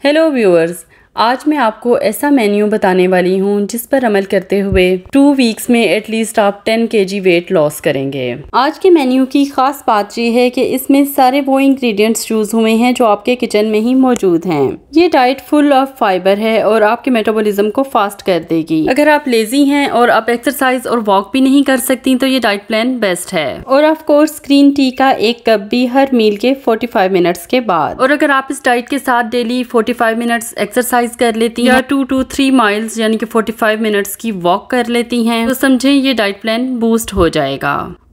Hello viewers, आज मैं आपको ऐसा मेन्यू बताने वाली हूँ जिस पर अमल करते हुए टू वीक्स में एटलीस्ट आप 10 जी वेट लॉस करेंगे आज के मेन्यू की खास बात ये है कि इसमें सारे वो इंग्रेडिएंट्स यूज हुए हैं जो आपके किचन में ही मौजूद हैं ये डाइट फुल ऑफ फाइबर है और आपके मेटाबॉलिज्म को फास्ट कर देगी अगर आप लेजी हैं और आप एक्सरसाइज और वॉक भी नहीं कर सकती तो ये डाइट प्लान बेस्ट है और ऑफकोर्स ग्रीन टी का एक कप भी हर मील के फोर्टी मिनट्स के बाद और अगर आप इस डाइट के साथ daily five minutes exercise exercise कर लेती हैं या टू टू थ्री माइल्स यानी कि 45 मिनट्स की वॉक कर लेती हैं तो समझें ये डाइट प्लान बूस्ट हो जाएगा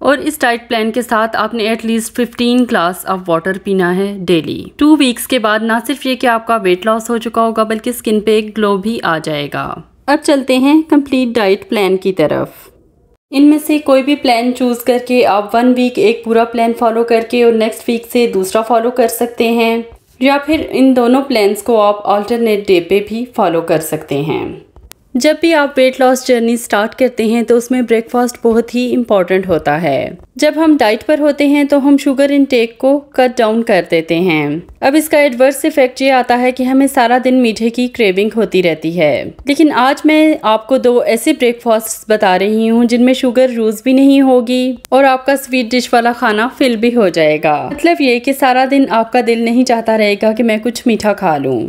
और इस डाइट प्लान के साथ आपने एटलीस्ट 15 ग्लास ऑफ वाटर पीना है डेली टू वीक्स के बाद ना सिर्फ ये कि आपका वेट लॉस हो चुका होगा बल्कि स्किन पे एक ग्लो भी आ जाएगा अब चलते हैं कम्प्लीट डाइट प्लान की तरफ इनमें से कोई भी प्लान चूज़ करके आप वन वीक एक पूरा प्लान फॉलो करके और नेक्स्ट वीक से दूसरा फॉलो कर सकते हैं या फिर इन दोनों प्लान्स को आप ऑल्टरनेट डे पे भी फॉलो कर सकते हैं जब भी आप वेट लॉस जर्नी स्टार्ट करते हैं तो उसमें ब्रेकफास्ट बहुत ही इम्पॉर्टेंट होता है जब हम डाइट पर होते हैं तो हम शुगर इनटेक को कट डाउन कर देते हैं अब इसका एडवर्स इफेक्ट ये आता है कि हमें सारा दिन मीठे की क्रेविंग होती रहती है लेकिन आज मैं आपको दो ऐसे ब्रेकफास्ट बता रही हूँ जिनमें शुगर यूज भी नहीं होगी और आपका स्वीट डिश वाला खाना फिल भी हो जाएगा मतलब ये की सारा दिन आपका दिल नहीं चाहता रहेगा की मैं कुछ मीठा खा लूँ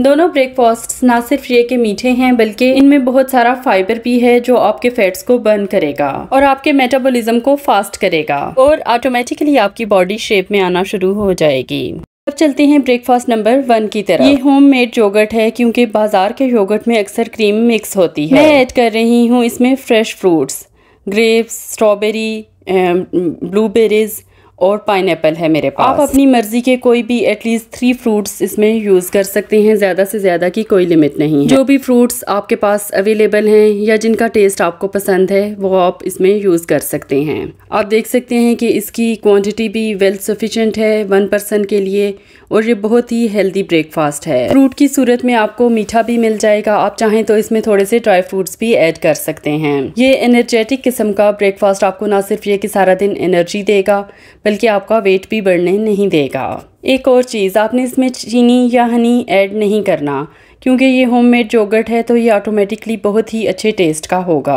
दोनों ब्रेकफास्ट ना सिर्फ ये के मीठे हैं बल्कि इनमें बहुत सारा फाइबर भी है जो आपके फैट्स को बर्न करेगा और आपके मेटाबॉलिज्म को फास्ट करेगा और ऑटोमेटिकली आपकी बॉडी शेप में आना शुरू हो जाएगी अब चलते हैं ब्रेकफास्ट नंबर वन की तरफ ये होम मेड योगर्ट है क्योंकि बाजार के योगर्ट में अक्सर क्रीम मिक्स होती है मैं ऐड कर रही हूँ इसमें fresh fruits grapes strawberry blueberries और पाइन है मेरे पास आप अपनी मर्जी के कोई भी एटलीस्ट थ्री फ्रूट्स इसमें यूज़ कर सकते हैं ज़्यादा से ज़्यादा की कोई लिमिट नहीं है जो भी फ्रूट्स आपके पास अवेलेबल हैं या जिनका टेस्ट आपको पसंद है वो आप इसमें यूज़ कर सकते हैं आप देख सकते हैं कि इसकी क्वांटिटी भी वेल सफिशेंट है वन पर्सन के लिए और ये बहुत ही हेल्दी ब्रेकफास्ट है फ्रूट की सूरत में आपको मीठा भी मिल जाएगा आप चाहें तो इसमें थोड़े से ड्राई फ्रूट्स भी ऐड कर सकते हैं ये एनर्जेटिक किस्म का ब्रेकफास्ट आपको ना सिर्फ ये कि सारा दिन एनर्जी देगा बल्कि आपका वेट भी बढ़ने नहीं देगा एक और चीज़ आपने इसमें चीनी या हनी ऐड नहीं करना क्योंकि ये होममेड जोगर्ट है तो ये ऑटोमेटिकली बहुत ही अच्छे टेस्ट का होगा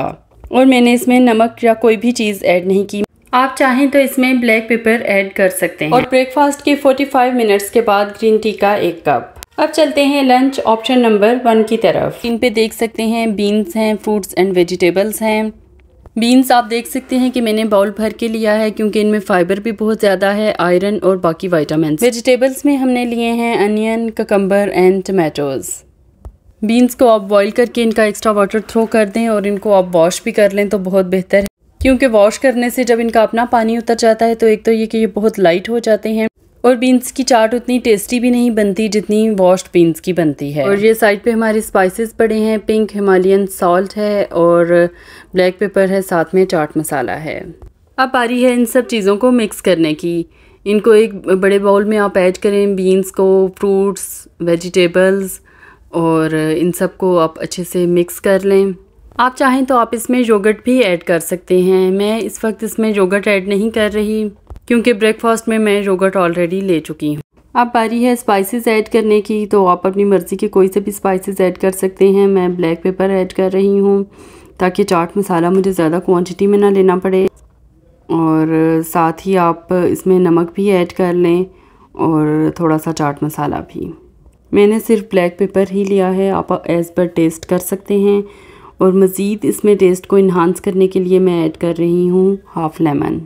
और मैंने इसमें नमक या कोई भी चीज़ ऐड नहीं की आप चाहें तो इसमें ब्लैक पेपर ऐड कर सकते हैं और ब्रेकफास्ट के 45 मिनट्स के बाद ग्रीन टी का एक कप अब चलते हैं लंच ऑप्शन नंबर वन की तरफ इन पे देख सकते हैं बीन्स हैं फ्रूट्स एंड वेजिटेबल्स हैं बीन्स आप देख सकते हैं कि मैंने बाउल भर के लिया है क्योंकि इनमें फ़ाइबर भी बहुत ज़्यादा है आयरन और बाकी वाइटामिन वेजिटेबल्स में हमने लिए हैं onion cucumber and tomatoes beans को आप बॉईल करके इनका एक्स्ट्रा वाटर थ्रो कर दें और इनको आप वॉश भी कर लें तो बहुत बेहतर है क्योंकि वॉश करने से जब इनका अपना पानी उतर जाता है तो एक तो ये कि ये बहुत लाइट हो जाते हैं और बीन्स की चाट उतनी टेस्टी भी नहीं बनती जितनी वॉश्ड बीन्स की बनती है और ये साइड पे हमारे स्पाइसेस पड़े हैं पिंक हिमालयन सॉल्ट है और ब्लैक पेपर है साथ में चाट मसाला है अब आ रही है इन सब चीज़ों को मिक्स करने की इनको एक बड़े बाउल में आप ऐड करें बीन्स को फ्रूट्स वेजिटेबल्स और इन सब को आप अच्छे से मिक्स कर लें आप चाहें तो आप इसमें योगर्ट भी ऐड कर सकते हैं मैं इस वक्त इसमें योगर्ट ऐड नहीं कर रही क्योंकि ब्रेकफास्ट में मैं योगर्ट ऑलरेडी ले चुकी हूँ अब बारी है स्पाइसेस ऐड करने की तो आप अपनी मर्ज़ी के कोई से भी स्पाइसेस ऐड कर सकते हैं मैं ब्लैक पेपर ऐड कर रही हूँ ताकि चाट मसाला मुझे ज़्यादा क्वांटिटी में ना लेना पड़े और साथ ही आप इसमें नमक भी ऐड कर लें और थोड़ा सा चाट मसाला भी मैंने सिर्फ ब्लैक पेपर ही लिया है आप एज़ पर टेस्ट कर सकते हैं और मज़ीद इसमें टेस्ट को इन्हांस करने के लिए मैं ऐड कर रही हूँ हाफ़ लेमन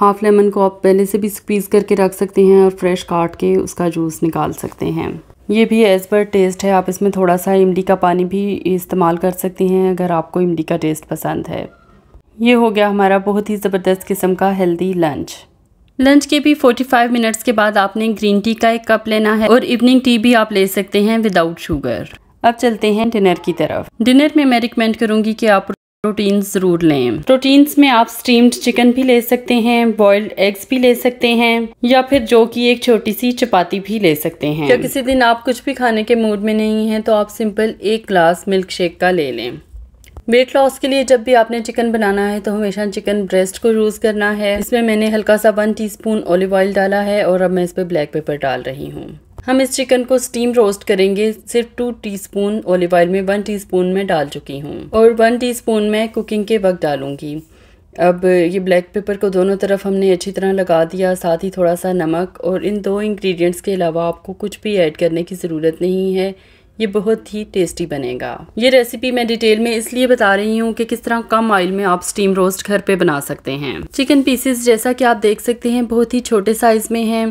हाफ लेमन को आप पहले से भी स्क्वीज़ करके रख सकते हैं और फ्रेश काट के उसका जूस निकाल सकते हैं ये भी एज़ पर टेस्ट है आप इसमें थोड़ा सा इमली का पानी भी इस्तेमाल कर सकते हैं अगर आपको इमली का टेस्ट पसंद है ये हो गया हमारा बहुत ही ज़बरदस्त किस्म का हेल्दी लंच लंच के भी 45 मिनट्स के बाद आपने ग्रीन टी का एक कप लेना है और इवनिंग टी भी आप ले सकते हैं विदाउट शुगर अब चलते हैं डिनर की तरफ डिनर में मैं रिकमेंड करूंगी कि आप प्रोटीन जरूर लें प्रोटीन्स में आप स्टीम्ड चिकन भी ले सकते हैं बॉइल्ड एग्स भी ले सकते हैं या फिर जो कि एक छोटी सी चपाती भी ले सकते हैं या किसी दिन आप कुछ भी खाने के मूड में नहीं हैं तो आप सिंपल एक ग्लास मिल्क शेक का ले लें वेट लॉस के लिए जब भी आपने चिकन बनाना है तो हमेशा चिकन ब्रेस्ट को यूज़ करना है इसमें मैंने हल्का सा वन स्पून ऑलिव ऑयल डाला है और अब मैं इस पर ब्लैक पेपर डाल रही हूँ हम इस चिकन को स्टीम रोस्ट करेंगे सिर्फ टू टीस्पून ऑलिव ऑयल में वन टीस्पून में डाल चुकी हूँ और वन टीस्पून मैं कुकिंग के वक्त डालूँगी अब ये ब्लैक पेपर को दोनों तरफ हमने अच्छी तरह लगा दिया साथ ही थोड़ा सा नमक और इन दो इंग्रेडिएंट्स के अलावा आपको कुछ भी ऐड करने की ज़रूरत नहीं है ये बहुत ही टेस्टी बनेगा ये रेसिपी मैं डिटेल में इसलिए बता रही हूँ कि किस तरह कम ऑयल में आप स्टीम रोस्ट घर पे बना सकते हैं चिकन पीसेस जैसा कि आप देख सकते हैं बहुत ही छोटे साइज़ में हैं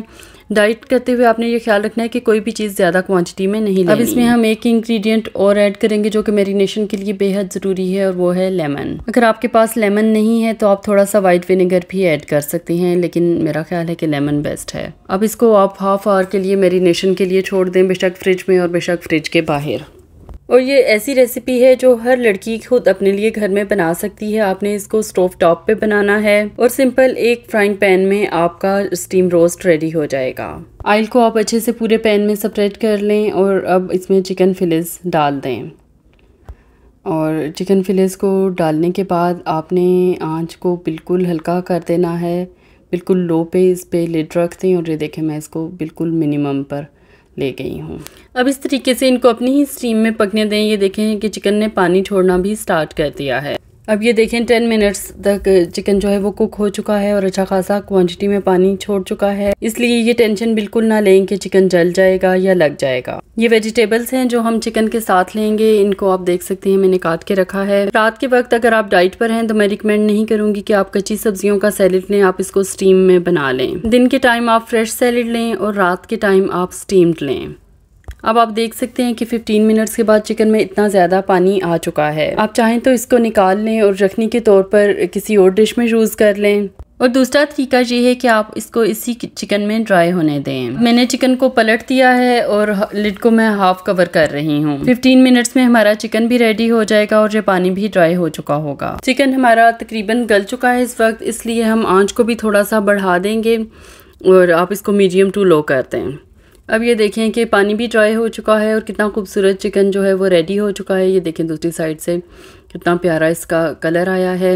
डाइट करते हुए आपने ये ख्याल रखना है कि कोई भी चीज़ ज़्यादा क्वांटिटी में नहीं अब इसमें हम एक इंग्रेडिएंट और ऐड करेंगे जो कि मेरीनेशन के लिए बेहद ज़रूरी है और वो है लेमन अगर आपके पास लेमन नहीं है तो आप थोड़ा सा वाइट विनेगर भी ऐड कर सकते हैं लेकिन मेरा ख्याल है कि लेमन बेस्ट है अब इसको आप हाफ आवर के लिए मेरीनेशन के लिए छोड़ दें बेशक फ्रिज में और बेशक फ्रिज के बाहर और ये ऐसी रेसिपी है जो हर लड़की खुद अपने लिए घर में बना सकती है आपने इसको स्टोव टॉप पे बनाना है और सिंपल एक फ्राइंग पैन में आपका स्टीम रोस्ट रेडी हो जाएगा आयल को आप अच्छे से पूरे पैन में सेपरेट कर लें और अब इसमें चिकन फिलिस डाल दें और चिकन फिलिस को डालने के बाद आपने आँच को बिल्कुल हल्का कर देना है बिल्कुल लो पे इस पर लिड रख दें और ये देखें मैं इसको बिल्कुल मिनिमम पर ले गई हूँ अब इस तरीके से इनको अपनी ही स्टीम में पकने दें ये देखें कि चिकन ने पानी छोड़ना भी स्टार्ट कर दिया है अब ये देखें टेन मिनट्स तक चिकन जो है वो कुक हो चुका है और अच्छा खासा क्वांटिटी में पानी छोड़ चुका है इसलिए ये टेंशन बिल्कुल ना लें कि चिकन जल जाएगा या लग जाएगा ये वेजिटेबल्स हैं जो हम चिकन के साथ लेंगे इनको आप देख सकते हैं मैंने काट के रखा है रात के वक्त अगर आप डाइट पर हैं तो मैं रिकमेंड नहीं करूंगी कि आप कच्ची सब्जियों का सैलड लें आप इसको स्टीम में बना लें दिन के टाइम आप फ्रेश सैलड लें और रात के टाइम आप स्टीम्ड लें अब आप देख सकते हैं कि 15 मिनट्स के बाद चिकन में इतना ज़्यादा पानी आ चुका है आप चाहें तो इसको निकाल लें और रखने के तौर पर किसी और डिश में यूज़ कर लें और दूसरा तरीका ये है कि आप इसको इसी चिकन में ड्राई होने दें मैंने चिकन को पलट दिया है और लिड को मैं हाफ कवर कर रही हूँ 15 मिनट्स में हमारा चिकन भी रेडी हो जाएगा और ये पानी भी ड्राई हो चुका होगा चिकन हमारा तकरीबन गल चुका है इस वक्त इसलिए हम आंच को भी थोड़ा सा बढ़ा देंगे और आप इसको मीडियम टू लो कर दें अब ये देखें कि पानी भी ड्राई हो चुका है और कितना खूबसूरत चिकन जो है वो रेडी हो चुका है ये देखें दूसरी साइड से कितना प्यारा इसका कलर आया है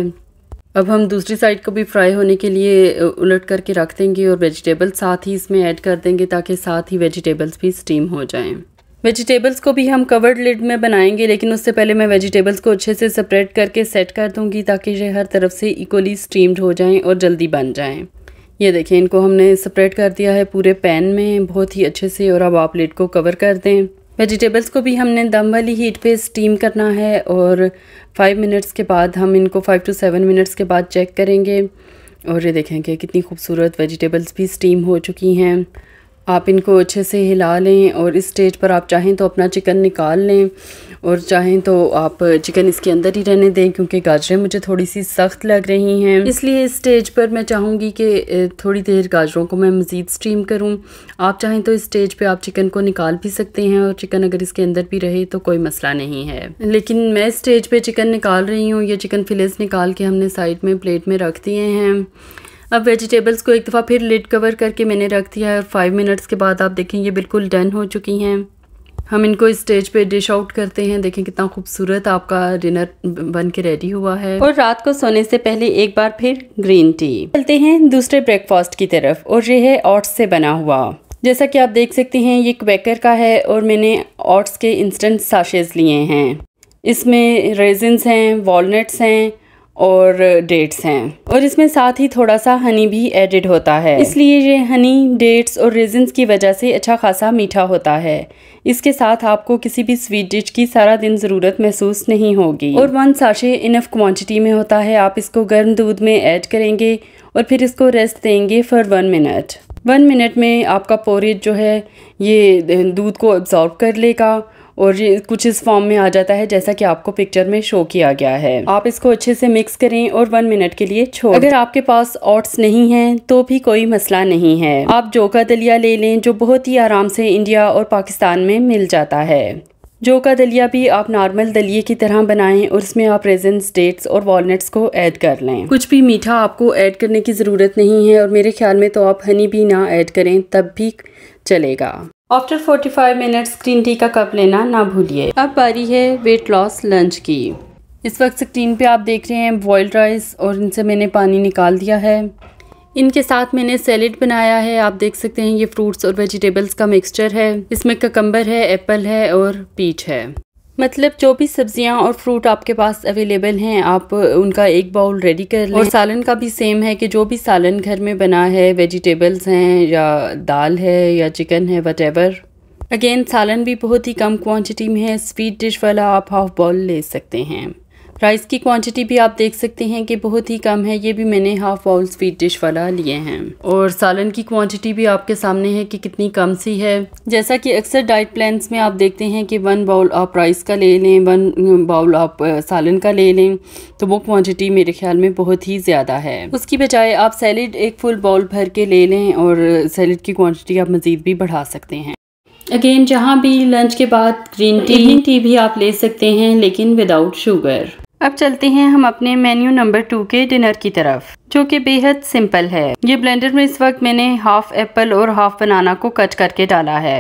अब हम दूसरी साइड को भी फ्राई होने के लिए उलट करके रख देंगे और वेजिटेबल्स साथ ही इसमें ऐड कर देंगे ताकि साथ ही वेजिटेबल्स भी स्टीम हो जाएं वेजिटेबल्स को भी हम कवर्ड लिड में बनाएंगे लेकिन उससे पहले मैं वेजिटेबल्स को अच्छे से सेपरेट करके सेट कर दूंगी ताकि ये हर तरफ से इक्वली स्टीम्ड हो जाएं और जल्दी बन जाएं ये देखें इनको हमने सेपरेट कर दिया है पूरे पैन में बहुत ही अच्छे से और अब आप प्लेट को कवर कर दें वेजिटेबल्स को भी हमने दम वाली हीट पे स्टीम करना है और फाइव मिनट्स के बाद हम इनको फाइव टू सेवन मिनट्स के बाद चेक करेंगे और ये देखेंगे कितनी खूबसूरत वेजिटेबल्स भी स्टीम हो चुकी हैं आप इनको अच्छे से हिला लें और इस स्टेज पर आप चाहें तो अपना चिकन निकाल लें और चाहें तो आप चिकन इसके अंदर ही रहने दें क्योंकि गाजरें मुझे थोड़ी सी सख्त लग रही हैं इसलिए इस स्टेज पर मैं चाहूँगी कि थोड़ी देर गाजरों को मैं मज़ीद स्टीम करूँ आप चाहें तो इस स्टेज पर आप चिकन को निकाल भी सकते हैं और चिकन अगर इसके अंदर भी रहे तो कोई मसला नहीं है लेकिन मैं स्टेज पर चिकन निकाल रही हूँ ये चिकन फिलेस निकाल के हमने साइड में प्लेट में रख दिए हैं अब वेजिटेबल्स को एक दफ़ा फिर लिड कवर करके मैंने रख दिया है और फाइव मिनट्स के बाद आप देखें ये बिल्कुल डन हो चुकी हैं हम इनको स्टेज पे डिश आउट करते हैं देखें कितना खूबसूरत आपका डिनर बन के रेडी हुआ है और रात को सोने से पहले एक बार फिर ग्रीन टी चलते हैं दूसरे ब्रेकफास्ट की तरफ और ये है ऑट्स से बना हुआ जैसा कि आप देख सकते हैं ये क्वेकर का है और मैंने ऑट्स के इंस्टेंट साशेज लिए हैं इसमें रेजिन्स हैं वॉलट्स हैं और डेट्स हैं और इसमें साथ ही थोड़ा सा हनी भी एडिड होता है इसलिए ये हनी डेट्स और रेजन्स की वजह से अच्छा खासा मीठा होता है इसके साथ आपको किसी भी स्वीट डिश की सारा दिन ज़रूरत महसूस नहीं होगी और वन साशे इनफ क्वांटिटी में होता है आप इसको गर्म दूध में ऐड करेंगे और फिर इसको रेस्ट देंगे for one minute one minute में आपका पोरेज जो है ये दूध को ऑब्जॉर्व कर लेगा और ये कुछ इस फॉर्म में आ जाता है जैसा कि आपको पिक्चर में शो किया गया है आप इसको अच्छे से मिक्स करें और वन मिनट के लिए छोड़ अगर आपके पास ऑट्स नहीं है तो भी कोई मसला नहीं है आप जो का दलिया ले लें जो बहुत ही आराम से इंडिया और पाकिस्तान में मिल जाता है जो का दलिया भी आप नॉर्मल दलिए की तरह बनाएं और उसमें आप रेजेंस डेट्स और वॉलट्स को ऐड कर लें कुछ भी मीठा आपको ऐड करने की ज़रूरत नहीं है और मेरे ख्याल में तो आप हनी भी ना ऐड करें तब भी चलेगा आफ्टर 45 मिनट्स ग्रीन टी का कप लेना ना भूलिए अब बारी है वेट लॉस लंच की इस वक्त स्क्रीन पे आप देख रहे हैं बॉयल्ड राइस और इनसे मैंने पानी निकाल दिया है इनके साथ मैंने सैलेड बनाया है आप देख सकते हैं ये फ्रूट्स और वेजिटेबल्स का मिक्सचर है इसमें ककम्बर है एप्पल है और पीच है मतलब जो भी सब्जियां और फ्रूट आपके पास अवेलेबल हैं आप उनका एक बाउल रेडी कर लें और सालन का भी सेम है कि जो भी सालन घर में बना है वेजिटेबल्स हैं या दाल है या चिकन है वट अगेन सालन भी बहुत ही कम क्वांटिटी में है स्वीट डिश वाला आप हाफ बाउल ले सकते हैं राइस की क्वांटिटी भी आप देख सकते हैं कि बहुत ही कम है ये भी मैंने हाफ बाउल स्वीट डिश वाला लिए हैं और सालन की क्वांटिटी भी आपके सामने है कि कितनी कम सी है जैसा कि अक्सर डाइट प्लान्स में आप देखते हैं कि वन बाउल आप राइस का ले लें वन बाउल uh, आप uh, सालन का ले लें तो वो क्वांटिटी मेरे ख्याल में बहुत ही ज़्यादा है उसकी बजाय आप सैलड एक फुल बाउल भर के ले लें और सैलड की क्वान्टिटी आप मज़ीद भी बढ़ा सकते हैं अगेन जहाँ भी लंच के बाद ग्रीन टी ग्रीन टी भी आप ले सकते हैं लेकिन विदाउट शुगर अब चलते हैं हम अपने मेन्यू नंबर टू के डिनर की तरफ जो कि बेहद सिंपल है ये ब्लेंडर में इस वक्त मैंने हाफ एप्पल और हाफ बनाना को कट करके डाला है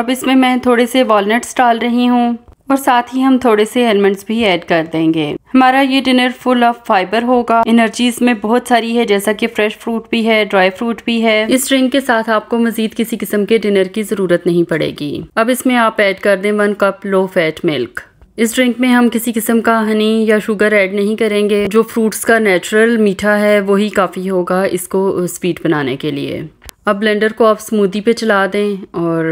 अब इसमें मैं थोड़े से वॉलट्स डाल रही हूँ और साथ ही हम थोड़े से हेलमेंट्स भी ऐड कर देंगे हमारा ये डिनर फुल ऑफ फाइबर होगा एनर्जी इसमें बहुत सारी है जैसा कि फ्रेश फ्रूट भी है ड्राई फ्रूट भी है इस ड्रिंक के साथ आपको मजीद किसी किस्म के डिनर की जरूरत नहीं पड़ेगी अब इसमें आप ऐड कर दें one cup low fat milk इस ड्रिंक में हम किसी किस्म का हनी या शुगर ऐड नहीं करेंगे जो फ्रूट्स का नेचुरल मीठा है वही काफ़ी होगा इसको स्वीट बनाने के लिए अब ब्लेंडर को आप स्मूदी पे चला दें और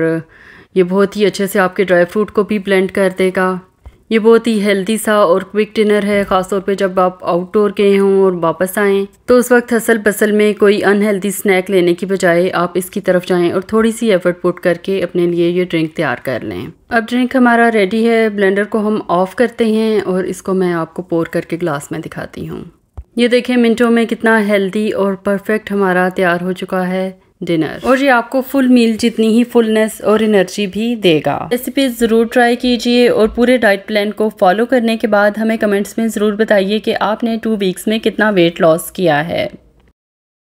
ये बहुत ही अच्छे से आपके ड्राई फ्रूट को भी ब्लेंड कर देगा ये बहुत ही हेल्दी सा और क्विक डिनर है ख़ासतौर पे जब आप आउटडोर गए हों और वापस आएँ तो उस वक्त हसल बसल में कोई अनहेल्दी स्नैक लेने की बजाय आप इसकी तरफ जाएं और थोड़ी सी एफर्ट पुट करके अपने लिए ये ड्रिंक तैयार कर लें अब ड्रिंक हमारा रेडी है ब्लेंडर को हम ऑफ़ करते हैं और इसको मैं आपको पोर करके ग्लास में दिखाती हूँ ये देखें मिनटों में कितना हेल्दी और परफेक्ट हमारा तैयार हो चुका है डिनर और ये आपको फुल मील जितनी ही फुलनेस और एनर्जी भी देगा रेसिपी ज़रूर ट्राई कीजिए और पूरे डाइट प्लान को फॉलो करने के बाद हमें कमेंट्स में ज़रूर बताइए कि आपने टू वीक्स में कितना वेट लॉस किया है